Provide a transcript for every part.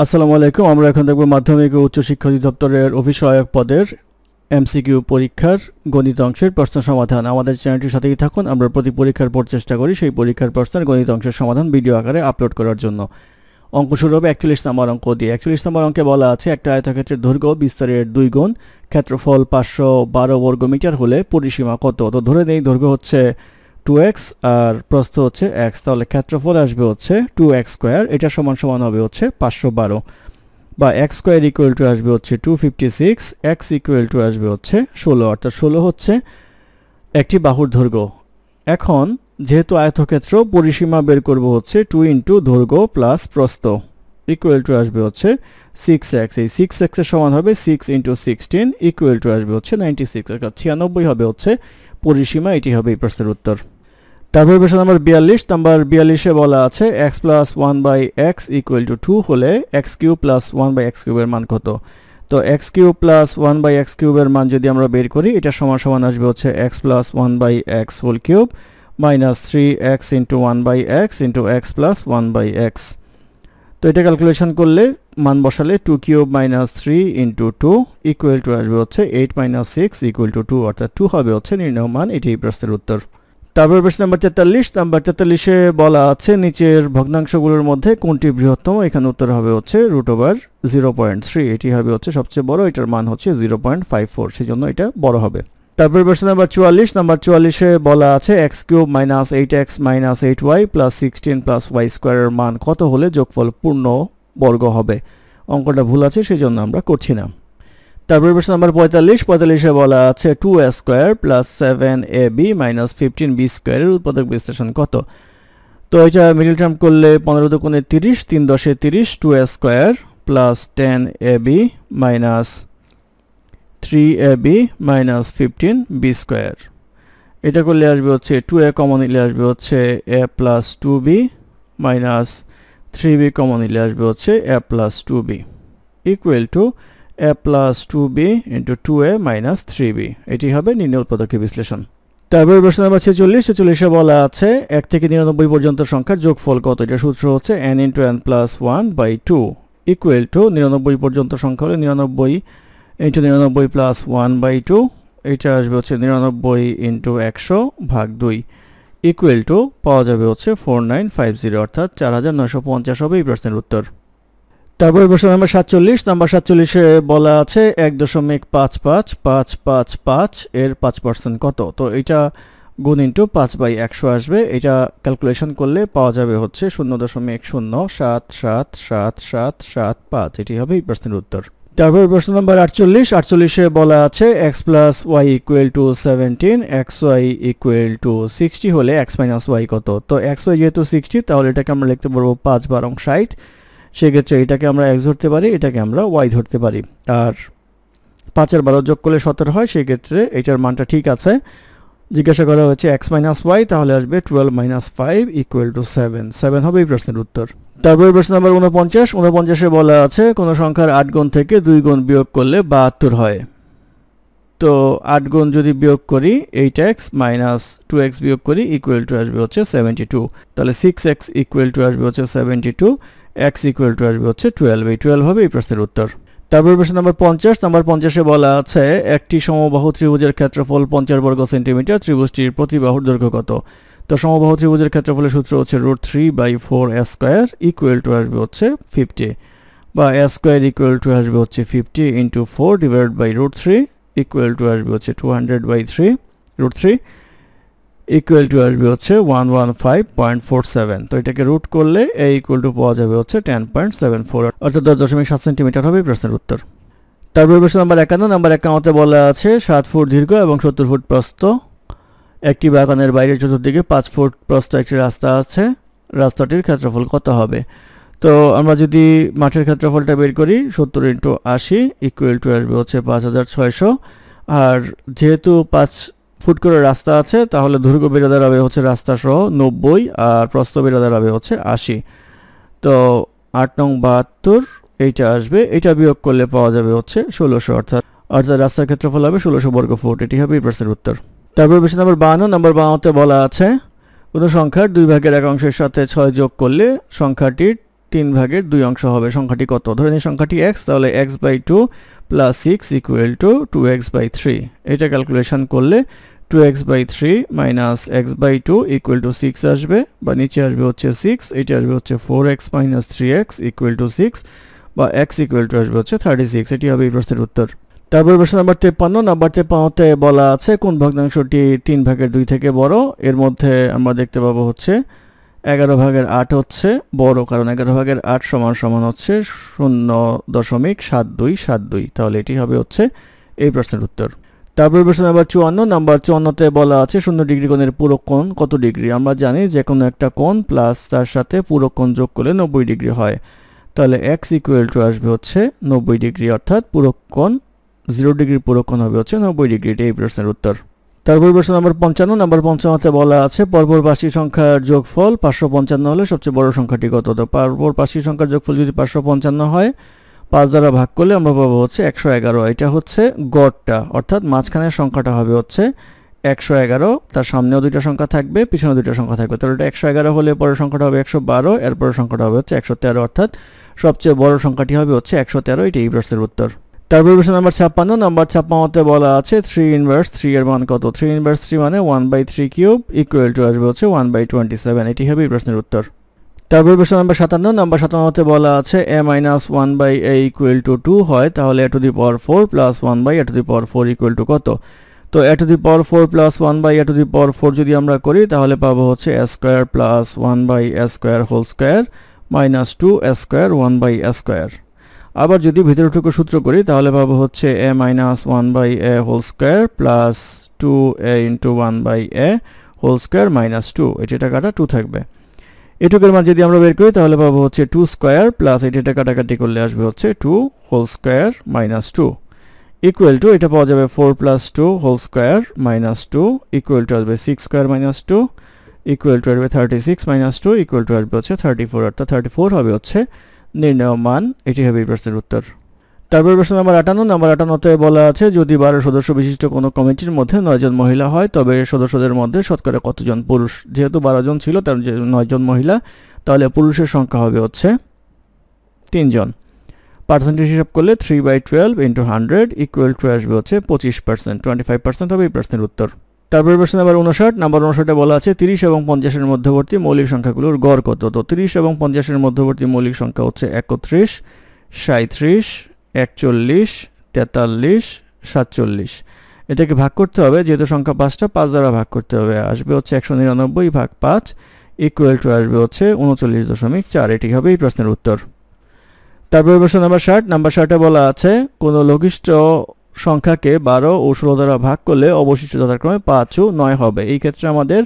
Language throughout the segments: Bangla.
আসসালামু আলাইকুম আমরা এখন দেখব মাধ্যমিক ও উচ্চশিক্ষা অধিদপ্তরের অভিষয়ক পদের এমসিকিউ পরীক্ষার গণিত অংশের প্রশ্ন সমাধান আমাদের চ্যানেলটির সাথেই থাকুন আমরা প্রতি পরীক্ষার পর চেষ্টা করি সেই পরীক্ষার প্রশ্নের গণিত অংশের সমাধান ভিডিও আকারে আপলোড করার জন্য অঙ্ক শুরু হবে একচল্লিশ নম্বর অঙ্ক দিয়ে একচল্লিশ নম্বর অঙ্কে বলা আছে একটা আয়তক্ষেত্রের দৈর্ঘ্য বিস্তারের দুই গুণ ক্ষেত্রফল পাঁচশো বারো বর্গমিটার হলে পরিসীমা কত তো ধরে নেই দৈর্ঘ্য হচ্ছে টু এক্স আর প্রস্থ হচ্ছে এক্স তাহলে ক্ষেত্রফল আসবে হচ্ছে টু এক্স স্কোয়ার এটা সমান সমান হবে হচ্ছে পাঁচশো বারো বা এক্স স্কোয়ার ইকুয়াল টু আসবে হচ্ছে two fifty six x equal to আসবে হচ্ছে ষোলো অর্থাৎ ষোলো হচ্ছে একটি বাহুর দৈর্ঘ্য এখন যেহেতু আয়তক্ষেত্র পরিসীমা বের করব হচ্ছে টু ইন্টু দৈর্ঘ্য প্লাস প্রস্থ ইকুয়াল টু আসবে হচ্ছে সিক্স এক্স এই সিক্স এক্সের সমান হবে six into sixteen equal to আসবে হচ্ছে নাইনটি সিক্স অর্থাৎ ছিয়ানব্বই হবে হচ্ছে পরিসীমা এটি হবে এই প্রশ্নের উত্তর তারপরে প্রশ্ন নাম্বার বিয়াল্লিশ নাম্বার বিয়াল্লিশে বলা আছে x plus one by x equal to two হলে x cube plus one by x কিউবের মান কত তো x cube plus one by x কিউবের মান যদি আমরা বের করি এটা সমান সমান আসবে হচ্ছে x plus one by x whole cube minus three x into one by x into x plus one by x তো এটা ক্যালকুলেশন করলে মান বসালে two cube minus three into two equal to আসবে হচ্ছে eight minus six equal to two অর্থাৎ টু হবে হচ্ছে নির্ণয় মান এটি প্রশ্নের উত্তর তারপর প্রশ্ন নাম্বার তেতাল্লিশ নাম্বার তেতাল্লিশে বলা আছে নিচের ভগ্নাংশগুলোর মধ্যে কোনটি বৃহত্তম এখানে উত্তর হবে হচ্ছে root over zero point three এটি হবে হচ্ছে সবচেয়ে বড় এটার মান হচ্ছে জিরো পয়েন্ট ফাইভ ফোর সেই জন্য এটা বড় হবে তারপর প্রশ্ন নাম্বার চুয়াল্লিশ নাম্বার চুয়াল্লিশে বলা আছে x cube minus eight x minus eight y plus sixteen plus y স্কোয়ারের মান কত হলে যোগফল পূর্ণ বর্গ হবে অঙ্কটা ভুল আছে সেই জন্য আমরা করছি না তারপর প্রশ্ন নাম্বার পঁয়তাল্লিশ পঁয়তাল্লিশে বলা আছে two a square plus seven a b minus fifteen b স্কোয়ারের উৎপাদক বিশ্লেষণ কত তো এটা মিডিল টার্ম করলে পনেরো কোণে তিরিশ তিন দশে তিরিশ two a square plus ten a b minus three a b minus fifteen b square এটা করলে আসবে হচ্ছে টু এ কমন নিলে আসবে হচ্ছে a plus two b minus three b common নিলে আসবে হচ্ছে a plus two b equal to a plus two b into two a minus three b এটি হবে নির্ণয় উৎপাদকের বিশ্লেষণ তারপরে প্রশ্ন নম্বর ছেচল্লিশ ছেচল্লিশে বলা আছে এক থেকে নিরানব্বই পর্যন্ত সংখ্যার যোগফল কত এটা সূত্র হচ্ছে n into n plus one by two equal to নিরানব্বই পর্যন্ত সংখ্যা হলে নিরানব্বই ইন্টু নিরানব্বই প্লাস ওয়ান বাই টু এটা আসবে হচ্ছে নিরানব্বই ইন্টু একশো ভাগ দুই ইকুয়াল টু পাওয়া যাবে হচ্ছে ফোর নাইন ফাইভ জিরো অর্থাৎ চার হাজার নয়শো পঞ্চাশ হবে এই প্রশ্নের উত্তর তারপরে প্রশ্ন নাম্বার সাতচল্লিশ নাম্বার সাতচল্লিশে বলা আছে এক দশমিক পাঁচ পাঁচ পাঁচ পাঁচ পাঁচ এর পাঁচ পার্সেন্ট কত তো এটা গুণ ইন্টু পাঁচ বাই একশো আসবে এটা ক্যালকুলেশন করলে পাওয়া যাবে হচ্ছে শূন্য দশমিক শূন্য সাত সাত সাত সাত সাত পাঁচ এটি হবে এই প্রশ্নের উত্তর তারপরে প্রশ্ন নম্বর আটচল্লিশ আটচল্লিশে বলা আছে x plus y equal to seventeen x y equal to sixty হলে এক্স মাইনাস ওয়াই কত তো এক্স ওয়াই যেহেতু সিক্সটি তাহলে এটাকে আমরা লিখতে পারবো পাঁচ বারং ষাট সেক্ষেত্রে এটাকে আমরা এক্স ধরতে পারি এটাকে আমরা ওয়াই ধরতে পারি আর পাঁচের বারো যোগ করলে সতেরো হয় সেক্ষেত্রে এটার মানটা ঠিক আছে জিজ্ঞাসা করা হয়েছে এক্স মাইনাস ওয়াই তাহলে আসবে twelve minus five equal to seven seven হবে এই প্রশ্নের উত্তর তারপরে প্রশ্ন নাম্বার উনপঞ্চাশ উনপঞ্চাশে বলা আছে কোনো সংখ্যার আট গুণ থেকে দুই গুণ বিয়োগ করলে বাহাত্তর হয় তো আট গুণ যদি বিয়োগ করি eight x minus two x বিয়োগ করি ইকুয়াল টু আসবে হচ্ছে সেভেন্টি টু তাহলে সিক্স এক্স ইকুয়াল টু আসবে হচ্ছে seventy two x equal to আসবে হচ্ছে টুয়েলভ এই টুয়েলভ হবে এই প্রশ্নের উত্তর তারপর প্রশ্ন নাম্বার পঞ্চাশ নম্বর পঞ্চাশে বলা আছে একটি সমবাহ ত্রিভুজের ক্ষেত্রফল পঞ্চাশ বর্গ সেন্টিমিটার ত্রিভুজটির প্রতি বাহুর দৈর্ঘ্য কত তো সমবাহ ত্রিভুজের ক্ষেত্রফলের সূত্র হচ্ছে root three by four a square equal to আসবে হচ্ছে ফিফটি বা এ স্কোয়ার ইকুয়েল টু আসবে হচ্ছে fifty into four divide by root three equal to আসবে হচ্ছে two hundred by three root three equal to আসবে হচ্ছে one one five point four seven তো এটাকে রুট করলে এ ইকুয়াল টু পাওয়া যাবে হচ্ছে টেন পয়েন্ট সেভেন ফোর অর্থাৎ দশ দশমিক সাত সেন্টিমিটার হবে প্রশ্নের উত্তর তারপরে প্রশ্ন নাম্বার একান্ন নাম্বার একান্নতে বলা আছে সাত ফুট দীর্ঘ এবং সত্তর ফুট প্রস্ত একটি বাগানের বাইরের চতুর্দিকে পাঁচ ফুট প্রস্ত একটি রাস্তা আছে রাস্তাটির ক্ষেত্রফল কত হবে তো আমরা যদি মাঠের ক্ষেত্রফলটা বের করি সত্তর ইন্টু আশি ইকুয়াল টু আসবে হচ্ছে পাঁচ হাজার ছয়শো আর যেহেতু পাঁচ ফুট করে রাস্তা আছে তাহলে দুর্গ বেড়ে দাঁড়াবে হচ্ছে রাস্তা সহ নব্বই আর প্রস্ত বেড়ে দাঁড়াবে হচ্ছে আশি তো আট নং বাহাত্তর এইটা আসবে এটা বিয়োগ করলে পাওয়া যাবে হচ্ছে ষোলোশো অর্থাৎ অর্থাৎ রাস্তার ক্ষেত্রফল হবে ষোলোশো বর্গ ফুট এটি হবে এই প্রশ্নের উত্তর তারপর বেশি নম্বর বাহান্ন নম্বর বাহাতে বলা আছে কোনো সংখ্যার দুই ভাগের এক অংশের সাথে ছয় যোগ করলে সংখ্যাটির তিন ভাগের দুই অংশ হবে সংখ্যাটি কত ধরে নিই সংখ্যাটি এক্স তাহলে x by two plus six equal to two x by three এটা ক্যালকুলেশন করলে two x by three minus x by two equal to six আসবে বা নিচে আসবে হচ্ছে সিক্স এটা আসবে হচ্ছে four x minus three x equal to six বা এক্স ইকুয়াল টু আসবে হচ্ছে থার্টি সিক্স এটি হবে এই প্রশ্নের উত্তর তারপর প্রশ্ন নাম্বার তেপ্পান্ন নাম্বার তেপ্পান্নতে বলা আছে কোন ভগ্নাংশটি তিন ভাগের দুই থেকে বড় এর মধ্যে আমরা দেখতে পাবো হচ্ছে এগারো ভাগের আট হচ্ছে বড় কারণ এগারো ভাগের আট সমান সমান হচ্ছে শূন্য দশমিক সাত দুই সাত দুই তাহলে এটি হবে হচ্ছে এই প্রশ্নের উত্তর তারপরে প্রশ্ন নাম্বার চুয়ান্ন নাম্বার চুয়ান্নতে বলা আছে শূন্য ডিগ্রি কোণের পুরো কোণ কত ডিগ্রি আমরা জানি যে কোনো একটা কোণ প্লাস তার সাথে পুরো কোণ যোগ করলে নব্বই ডিগ্রি হয় তাহলে এক্স ইকুয়াল টু আসবে হচ্ছে নব্বই ডিগ্রি অর্থাৎ পুরো কোণ জিরো ডিগ্রি পুরো কোণ হবে হচ্ছে নব্বই ডিগ্রি এটা এই প্রশ্নের উত্তর তারপর প্রশ্ন নাম্বার পঞ্চান্ন নাম্বার পঞ্চান্নতে বলা আছে পরপর পাশি সংখ্যার যোগফল পাঁচশো পঞ্চান্ন হলে সবচেয়ে বড় সংখ্যাটি কত তো পরপর পাশি সংখ্যার যোগফল যদি পাঁচশো পঞ্চান্ন হয় পাঁচ দ্বারা ভাগ করলে আমরা পাবো হচ্ছে একশো এগারো এটা হচ্ছে গড়টা অর্থাৎ মাঝখানের সংখ্যাটা হবে হচ্ছে একশো এগারো তার সামনেও দুইটা সংখ্যা থাকবে পিছনেও দুইটা সংখ্যা থাকবে তাহলে এটা একশো এগারো হলে পরের সংখ্যাটা হবে একশো বারো এরপরের সংখ্যাটা হবে হচ্ছে একশো তেরো অর্থাৎ সবচেয়ে বড় সংখ্যাটি হবে হচ্ছে একশো তেরো এটি এই প্রশ্নের উত্তর তারপর প্রশ্ন নাম্বার ছাপ্পান্ন নাম্বার ছাপ্পান্নতে বলা আছে থ্রি ইনভার্স থ্রি এর মান কত থ্রি ইনভার্স থ্রি মানে one by three cube equal to আসবে হচ্ছে ওয়ান বাই টোয়েন্টি সেভেন এটি হবে এই প্রশ্নের উত্তর তারপরে প্রশ্ন নাম্বার সাতান্ন নাম্বার সাতান্নতে বলা আছে a minus one by a equal to two হয় তাহলে a to the power four plus one by a to the power four equal to কত তো a to the power four plus one by a to the power four যদি আমরা করি তাহলে পাবো হচ্ছে a square plus one by a square whole square minus two a square one by a square আবার যদি ভিতরটুকু সূত্র করি তাহলে পাবো হচ্ছে a minus one by a whole square plus two a into one by a whole square minus two এটি এটা কাটা টু থাকবে এটুকের মান যদি আমরা বের করি তাহলে পাবো হচ্ছে টু স্কোয়ার প্লাস এটা কাটাকাটি করলে আসবে হচ্ছে two whole square minus two equal to এটা পাওয়া যাবে four plus two whole square minus two equal to আসবে six square minus two equal to আসবে thirty six minus two equal to আসবে হচ্ছে থার্টি ফোর অর্থাৎ থার্টি ফোর হবে হচ্ছে নির্ণয় মান এটি হবে এই প্রশ্নের উত্তর তারপর প্রশ্ন নাম্বার আটান্ন নাম্বার আটান্নতে বলা আছে যদি বারো সদস্য বিশিষ্ট কোনো কমিটির মধ্যে নয়জন মহিলা হয় তবে সদস্যদের মধ্যে শতকরা কতজন পুরুষ যেহেতু বারো জন ছিল তার নয়জন মহিলা তাহলে পুরুষের সংখ্যা হবে হচ্ছে তিনজন পার্সেন্টেজ হিসাব করলে three by twelve into hundred equal to আসবে হচ্ছে পঁচিশ পার্সেন্ট টোয়েন্টি ফাইভ পার্সেন্ট হবে এই প্রশ্নের উত্তর তারপরে প্রশ্ন নাম্বার উনষাট নাম্বার উনষাটে বলা আছে তিরিশ এবং পঞ্চাশের মধ্যবর্তী মৌলিক সংখ্যাগুলোর গড় কত তো তিরিশ এবং পঞ্চাশের মধ্যবর্তী মৌলিক সংখ্যা হচ্ছে একত্রিশ সাঁত্রিশ একচল্লিশ তেতাল্লিশ সাতচল্লিশ এটাকে ভাগ করতে হবে যেহেতু সংখ্যা পাঁচটা পাঁচ দ্বারা ভাগ করতে হবে আসবে হচ্ছে একশো নিরানব্বই ভাগ পাঁচ ইকুয়াল টু আসবে হচ্ছে উনচল্লিশ দশমিক চার এটি হবে এই প্রশ্নের উত্তর তারপরে প্রশ্ন নাম্বার ষাট নাম্বার ষাটে বলা আছে কোনো লঘিষ্ঠ সংখ্যাকে বারো ও ষোলো দ্বারা ভাগ করলে অবশিষ্ট যথাক্রমে পাঁচ ও নয় হবে এই ক্ষেত্রে আমাদের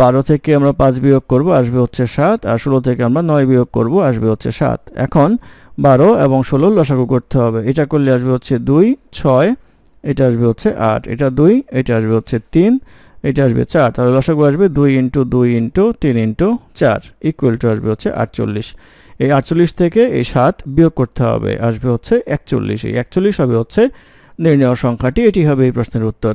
বারো থেকে আমরা পাঁচ বিয়োগ করব আসবে হচ্ছে সাত আর ষোলো থেকে আমরা নয় বিয়োগ করব আসবে হচ্ছে সাত এখন বারো এবং ষোলো লসাগু করতে হবে এটা করলে আসবে হচ্ছে দুই ছয় এটা আসবে হচ্ছে আট এটা দুই এটা আসবে হচ্ছে তিন এটা আসবে চার তাহলে লসাগু আসবে দুই ইন্টু দুই ইন্টু তিন ইন্টু চার ইকুয়াল টু আসবে হচ্ছে আটচল্লিশ এই আটচল্লিশ থেকে এই সাত বিয়োগ করতে হবে আসবে হচ্ছে একচল্লিশ এই একচল্লিশ হবে হচ্ছে নির্ণয় সংখ্যাটি এটি হবে এই প্রশ্নের উত্তর